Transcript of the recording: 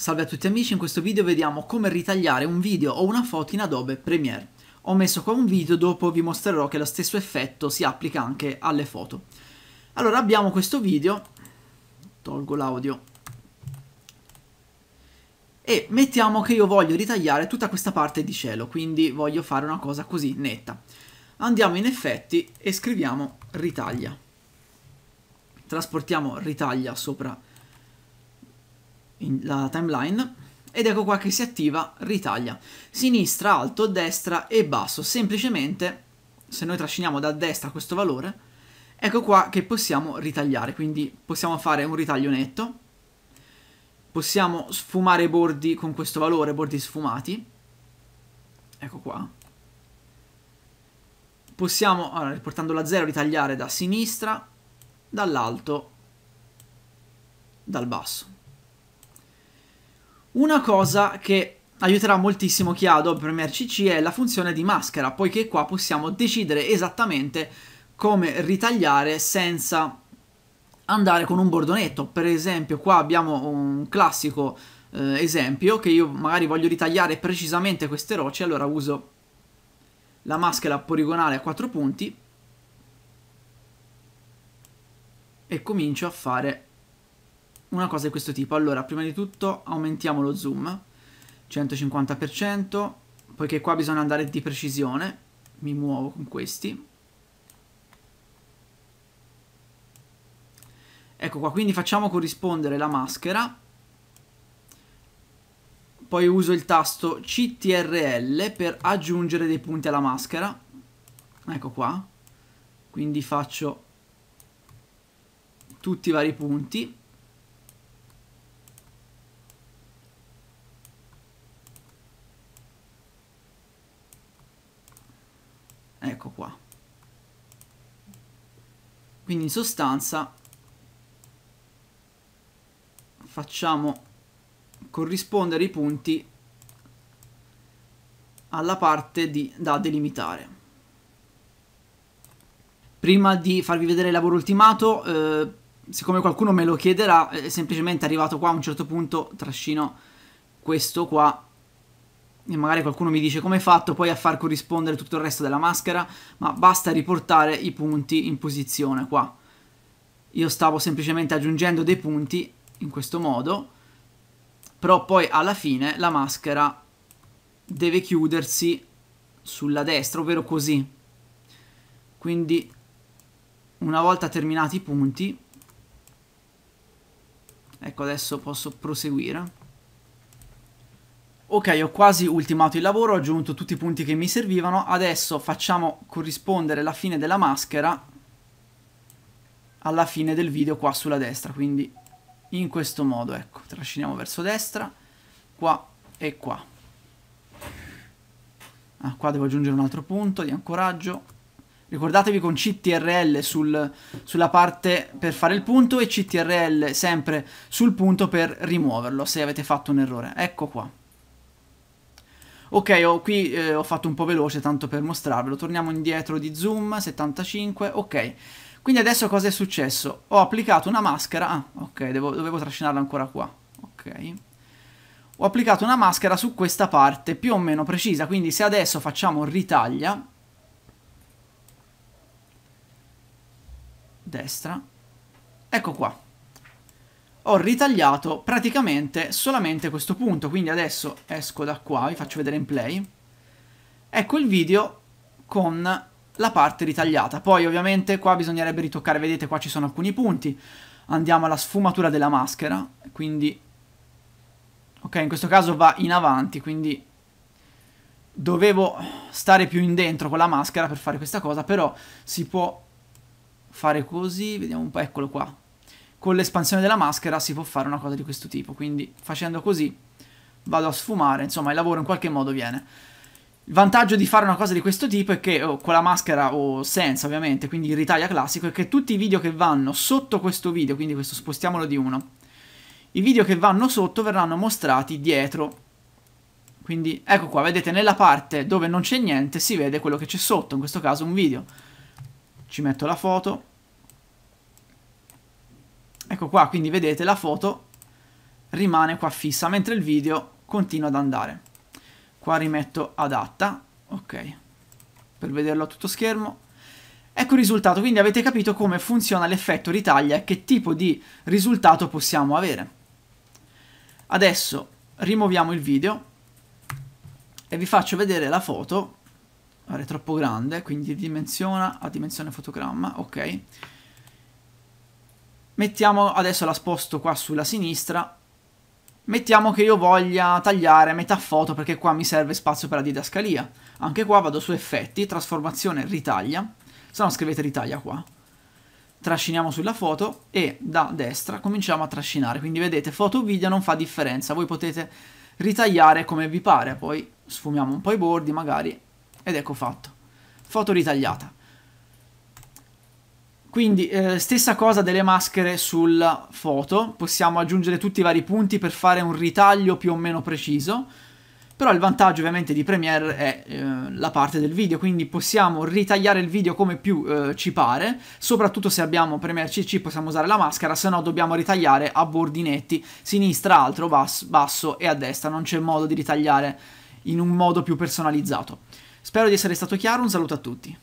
Salve a tutti amici, in questo video vediamo come ritagliare un video o una foto in Adobe Premiere. Ho messo qua un video, dopo vi mostrerò che lo stesso effetto si applica anche alle foto. Allora abbiamo questo video, tolgo l'audio, e mettiamo che io voglio ritagliare tutta questa parte di cielo, quindi voglio fare una cosa così netta. Andiamo in effetti e scriviamo ritaglia. Trasportiamo ritaglia sopra in, la timeline ed ecco qua che si attiva, ritaglia. Sinistra, alto, destra e basso. Semplicemente, se noi trasciniamo da destra questo valore, ecco qua che possiamo ritagliare. Quindi possiamo fare un ritaglio netto, possiamo sfumare i bordi con questo valore, bordi sfumati. Ecco qua. Possiamo, allora, riportando la 0, ritagliare da sinistra, dall'alto, dal basso. Una cosa che aiuterà moltissimo chi ha Adobe Premiere CC è la funzione di maschera, poiché qua possiamo decidere esattamente come ritagliare senza andare con un bordonetto. Per esempio, qua abbiamo un classico eh, esempio che io magari voglio ritagliare precisamente queste rocce, allora uso la maschera poligonale a quattro punti e comincio a fare una cosa di questo tipo. Allora, prima di tutto aumentiamo lo zoom, 150%, poiché qua bisogna andare di precisione, mi muovo con questi. Ecco qua, quindi facciamo corrispondere la maschera, poi uso il tasto CTRL per aggiungere dei punti alla maschera, ecco qua, quindi faccio tutti i vari punti ecco qua quindi in sostanza facciamo corrispondere i punti alla parte di, da delimitare prima di farvi vedere il lavoro ultimato eh, siccome qualcuno me lo chiederà eh, è semplicemente arrivato qua a un certo punto trascino questo qua e magari qualcuno mi dice come hai fatto poi a far corrispondere tutto il resto della maschera, ma basta riportare i punti in posizione qua. Io stavo semplicemente aggiungendo dei punti in questo modo, però poi alla fine la maschera deve chiudersi sulla destra, ovvero così. Quindi una volta terminati i punti, ecco adesso posso proseguire. Ok, ho quasi ultimato il lavoro, ho aggiunto tutti i punti che mi servivano, adesso facciamo corrispondere la fine della maschera alla fine del video qua sulla destra, quindi in questo modo, ecco, trasciniamo verso destra, qua e qua. Ah, qua devo aggiungere un altro punto di ancoraggio. Ricordatevi con CTRL sul, sulla parte per fare il punto e CTRL sempre sul punto per rimuoverlo se avete fatto un errore. Ecco qua. Ok, ho, qui eh, ho fatto un po' veloce tanto per mostrarvelo. Torniamo indietro di zoom, 75, ok. Quindi adesso cosa è successo? Ho applicato una maschera, ah, ok, devo, dovevo trascinarla ancora qua, ok. Ho applicato una maschera su questa parte più o meno precisa, quindi se adesso facciamo ritaglia, destra, ecco qua ho ritagliato praticamente solamente questo punto, quindi adesso esco da qua, vi faccio vedere in play, ecco il video con la parte ritagliata, poi ovviamente qua bisognerebbe ritoccare, vedete qua ci sono alcuni punti, andiamo alla sfumatura della maschera, quindi ok in questo caso va in avanti, quindi dovevo stare più in dentro con la maschera per fare questa cosa, però si può fare così, vediamo un po', eccolo qua, con l'espansione della maschera si può fare una cosa di questo tipo, quindi facendo così vado a sfumare, insomma il lavoro in qualche modo viene. Il vantaggio di fare una cosa di questo tipo è che, oh, con la maschera o oh, senza ovviamente, quindi il ritaglia classico, è che tutti i video che vanno sotto questo video, quindi questo spostiamolo di uno, i video che vanno sotto verranno mostrati dietro. Quindi ecco qua, vedete nella parte dove non c'è niente si vede quello che c'è sotto, in questo caso un video. Ci metto la foto, Ecco qua, quindi vedete la foto rimane qua fissa, mentre il video continua ad andare. Qua rimetto adatta, ok, per vederlo a tutto schermo. Ecco il risultato, quindi avete capito come funziona l'effetto ritaglia e che tipo di risultato possiamo avere. Adesso rimuoviamo il video e vi faccio vedere la foto. Guarda, è troppo grande, quindi dimensiona a dimensione fotogramma, ok. Mettiamo, adesso la sposto qua sulla sinistra, mettiamo che io voglia tagliare metà foto perché qua mi serve spazio per la didascalia. Anche qua vado su effetti, trasformazione, ritaglia, se no scrivete ritaglia qua. Trasciniamo sulla foto e da destra cominciamo a trascinare, quindi vedete foto o video non fa differenza, voi potete ritagliare come vi pare, poi sfumiamo un po' i bordi magari ed ecco fatto. Foto ritagliata. Quindi eh, stessa cosa delle maschere sulla foto, possiamo aggiungere tutti i vari punti per fare un ritaglio più o meno preciso, però il vantaggio ovviamente di Premiere è eh, la parte del video, quindi possiamo ritagliare il video come più eh, ci pare, soprattutto se abbiamo Premiere CC possiamo usare la maschera, se no dobbiamo ritagliare a bordinetti, sinistra, altro, basso, basso e a destra, non c'è modo di ritagliare in un modo più personalizzato. Spero di essere stato chiaro, un saluto a tutti.